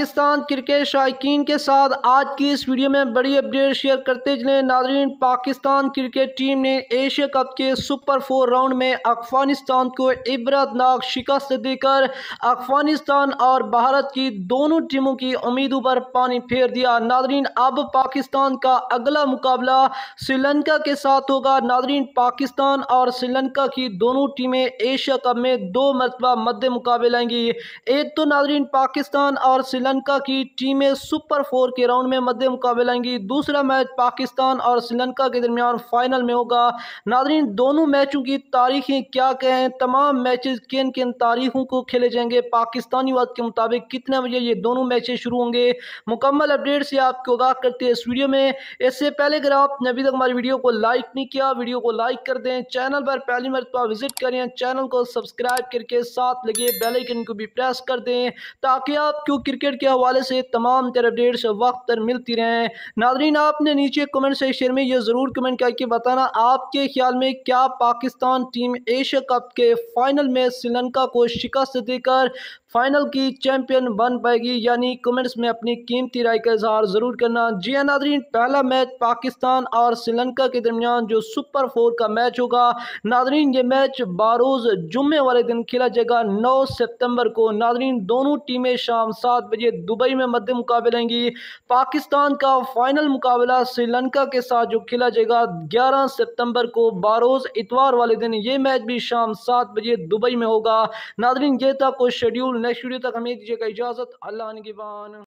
Pakistan cricket शायकीन के साथ आज की इस वीडियो में बड़ी अपडेट शेयर करते चले नाजरीन पाकिस्तान क्रिकेट टीम ने एशिया कप के सुपर फोर राउंड में अफगानिस्तान को इबरतनाक शिकस्त देकर अफगानिस्तान और भारत की दोनों टीमों की उम्मीदों पर पानी फेर दिया नाजरीन अब पाकिस्तान का अगला मुकाबला श्रीलंका के साथ होगा नाजरीन पाकिस्तान और श्रीलंका की दोनों टीमें एशिया कप में दो मरतबा मद्द मुकाबले आएंगी एक तो नाजरीन पाकिस्तान और श्रीलंका श्रीलंका की टीमें सुपर फोर के राउंड में मध्य मुकाबलाएंगी दूसरा मैच पाकिस्तान और श्रीलंका के दरमियान फाइनल में होगा नादरीन दोनों मैचों की तारीखें क्या कहें तमाम मैचेस किन किन तारीखों को खेले जाएंगे पाकिस्तानी वक्त के मुताबिक कितने बजे ये दोनों मैच शुरू होंगे मुकम्मल अपडेट से आपको आगाह करते हैं इस वीडियो में इससे पहले अगर आपने अभी तक हमारी वीडियो को लाइक नहीं किया वीडियो को लाइक कर दें चैनल पर पहली मरतबा विजिट करें चैनल को सब्सक्राइब करके साथ लगे बेलाइकन को भी प्रेस कर दें ताकि आपको क्रिकेट के हवाले से तमाम तेरे अपडेट्स वक्त पर मिलती रहे नादरीन आपने नीचे कमेंट सेक्शन में यह ज़रूर कमेंट करके बताना आपके ख्याल में क्या पाकिस्तान टीम एशिया कप के फाइनल में श्रीलंका को शिकस्त देकर फाइनल की चैंपियन बन पाएगी यानी कमेंट्स में अपनी कीमती राय का इजहार ज़रूर करना जी हाँ नादरीन पहला मैच पाकिस्तान और श्रीलंका के दरमियान जो सुपर फोर का मैच होगा नादरीन ये मैच बारोज़ जुम्मे वाले दिन खेला जाएगा नौ सितंबर को नादरीन दोनों टीमें शाम सात बजे के दुबई में मध्य मुकाबलेंगी पाकिस्तान का फाइनल मुकाबला श्रीलंका के साथ जो खेला जाएगा ग्यारह सितंबर को बारोज इतवार वाले दिन ये मैच भी शाम सात बजे दुबई में होगा नादरीन ये था शेड्यूल नेक्स्ट वीडियो तक हमें दीजिएगा इजाज़त अल्लाह